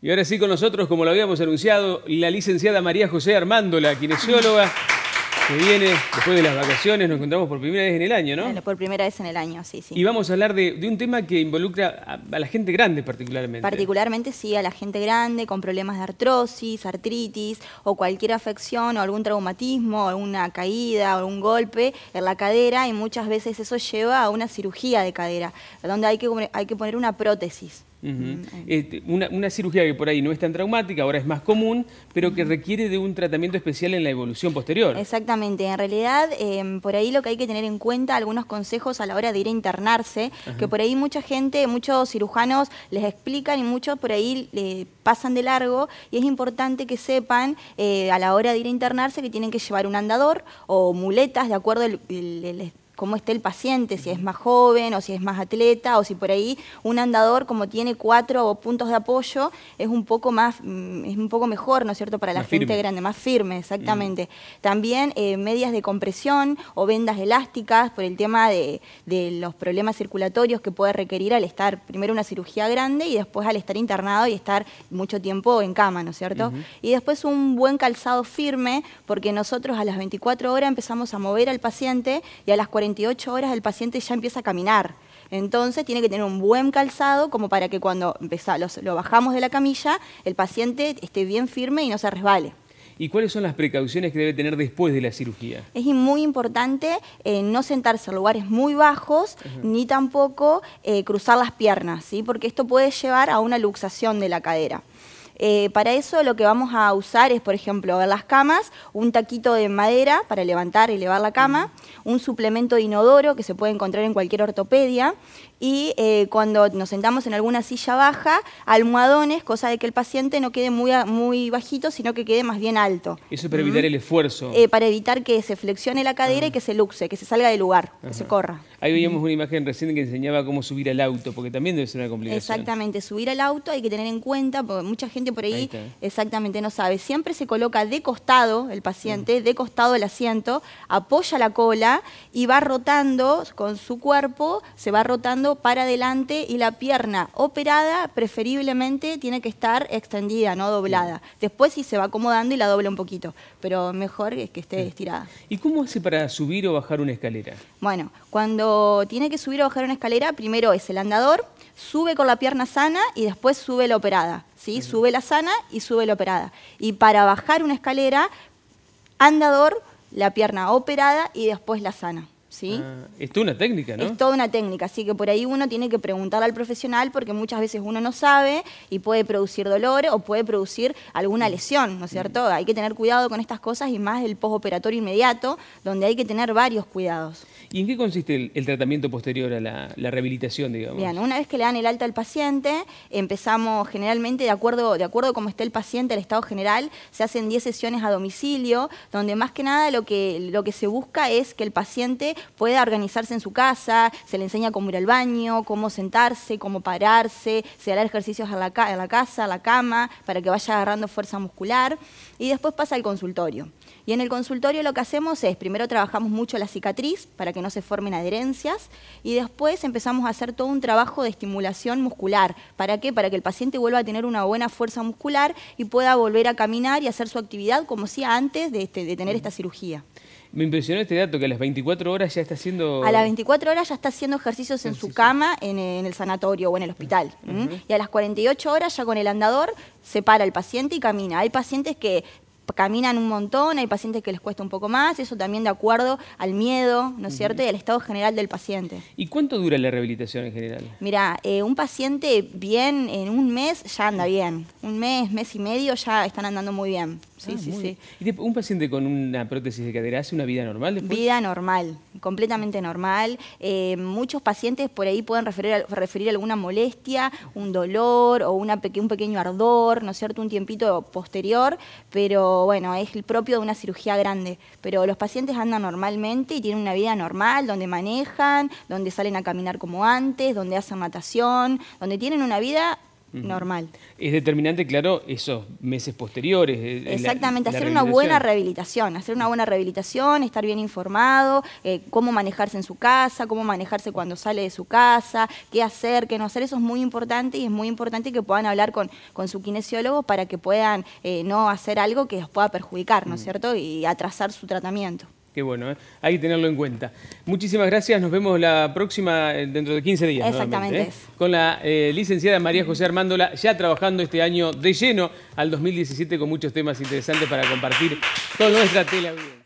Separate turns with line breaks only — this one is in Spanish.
Y ahora sí con nosotros, como lo habíamos anunciado, la licenciada María José Armando, la kinesióloga, que viene después de las vacaciones, nos encontramos por primera vez en el año, ¿no?
por primera vez en el año, sí, sí. Y
vamos a hablar de, un tema que involucra a, la gente grande particularmente.
Particularmente, sí, a la gente grande con problemas de artrosis, artritis o cualquier afección o algún traumatismo, o una caída o un golpe en la cadera y muchas veces eso lleva a una cirugía de cadera, donde hay que, hay que poner una prótesis.
Mm, este, una, cirugía que por ahí no es tan traumática, ahora es más común, pero que requiere de un tratamiento especial en la evolución posterior.
Exactamente, en realidad em, por ahí lo que hay que tener en cuenta, algunos consejos a la hora de ir a internarse, que por ahí mucha gente, muchos cirujanos les explican y muchos por ahí le pasan de largo y es importante que sepan eh, a la hora de ir a internarse que tienen que llevar un andador o muletas de acuerdo al cómo esté el paciente, si es más joven o si es más atleta o si por ahí un andador como tiene cuatro puntos de apoyo es un poco más mm, es un poco mejor, ¿no es cierto?, para la gente grande, más firme, mm. exactamente. También eh, medias de compresión o vendas elásticas por el tema de, los problemas circulatorios que puede requerir al estar primero una cirugía grande y después al estar internado y estar mucho tiempo en cama, ¿no es cierto? Y después un buen calzado firme porque nosotros a las 24 horas empezamos a mover al paciente y a las 40 28 horas el paciente ya empieza a caminar. Entonces tiene que tener un buen calzado como para que cuando empezamos, lo bajamos de la camilla, el paciente esté bien firme y no se resbale.
¿Y cuáles son las precauciones que debe tener después de la cirugía?
Es muy importante eh, no sentarse en lugares muy bajos, ni tampoco eh, cruzar las piernas, porque esto puede llevar a una luxación de la cadera. Eh, para eso lo que vamos a usar es, por ejemplo, ver las camas, un taquito de madera para levantar y elevar la cama, mm. un suplemento de inodoro que se puede encontrar en cualquier ortopedia, y eh, cuando nos sentamos en alguna silla baja, almohadones, cosa de que el paciente no quede muy, muy bajito, sino que quede más bien alto.
Eso para evitar el esfuerzo. Eh,
para evitar que se flexione la cadera y ah. que se luxe, que se salga del lugar, que se corra.
Ahí veíamos una imagen reciente que enseñaba cómo subir al auto, porque también debe ser una complicación. Exactamente,
subir al auto hay que tener en cuenta, porque mucha gente por ahí, ahí exactamente no sabe. Siempre se coloca de costado el paciente, mm. de costado el asiento, apoya la cola y va rotando con su cuerpo, se va rotando para adelante y la pierna operada preferiblemente tiene que estar extendida, no doblada. Después si sí se va acomodando y la dobla un poquito, pero mejor es que esté estirada.
¿Y cómo hace para subir o bajar una escalera?
Bueno, cuando tiene que subir o bajar una escalera, primero es el andador, sube con la pierna sana y después sube la operada. ¿sí? Sube la sana y sube la operada. Y para bajar una escalera, andador, la pierna operada y después la sana. Ah,
es toda una técnica, ¿no? Es
toda una técnica, así que por ahí uno tiene que preguntarle al profesional porque muchas veces uno no sabe y puede producir dolor o puede producir alguna mm. lesión, ¿no es mm. cierto? Hay que tener cuidado con estas cosas y más el postoperatorio inmediato, donde hay que tener varios cuidados.
¿Y en qué consiste el, tratamiento posterior a la, rehabilitación, digamos? Bien,
una vez que le dan el alta al paciente, empezamos generalmente, de acuerdo, de acuerdo a cómo esté el paciente, el estado general, se hacen 10 sesiones a domicilio, donde más que nada lo que, lo que se busca es que el paciente Puede organizarse en su casa, se le enseña cómo ir al baño, cómo sentarse, cómo pararse, se hará ejercicios a la, casa, a la cama, para que vaya agarrando fuerza muscular. Y después pasa al consultorio. Y en el consultorio lo que hacemos es, primero trabajamos mucho la cicatriz para que no se formen adherencias y después empezamos a hacer todo un trabajo de estimulación muscular. ¿Para qué? Para que el paciente vuelva a tener una buena fuerza muscular y pueda volver a caminar y hacer su actividad como si antes este, de tener esta cirugía.
Me impresionó este dato que a las 24 horas ya está haciendo... A las
24 horas ya está haciendo ejercicios en su cama, en, el sanatorio o en el hospital. Y a las 48 horas ya con el andador se para el paciente y camina. Hay pacientes que caminan un montón, hay pacientes que les cuesta un poco más, eso también de acuerdo al miedo, ¿no es cierto?, y al estado general del paciente.
¿Y cuánto dura la rehabilitación en general?
Mira, eh, un paciente bien, en un mes ya anda bien, un mes, mes y medio ya están andando muy bien. Ah,
un paciente con una prótesis de cadera hace una vida normal Vida
normal, completamente normal. Eh, muchos pacientes por ahí pueden referir, referir alguna molestia, un dolor o una, un pequeño ardor, ¿no es cierto?, un tiempito posterior, pero bueno, es el propio de una cirugía grande. Pero los pacientes andan normalmente y tienen una vida normal, donde manejan, donde salen a caminar como antes, donde hacen matación, donde tienen una vida normal.
Es determinante, claro, esos meses posteriores. Exactamente, hacer una buena
rehabilitación, hacer una buena rehabilitación, estar bien informado, eh, cómo manejarse en su casa, cómo manejarse cuando sale de su casa, qué hacer, qué no hacer, eso es muy importante y es muy importante que puedan hablar con, con su kinesiólogo para que puedan eh, no hacer algo que los pueda perjudicar, ¿no es mm. cierto? Y atrasar su tratamiento
que bueno, ¿eh? hay que tenerlo en cuenta. Muchísimas gracias, nos vemos la próxima eh, dentro de 15 días. ¿eh? Exactamente. Con la licenciada María José Armándola, ya trabajando este año de lleno al 2017 con muchos temas interesantes para compartir con nuestra teleaudiencia.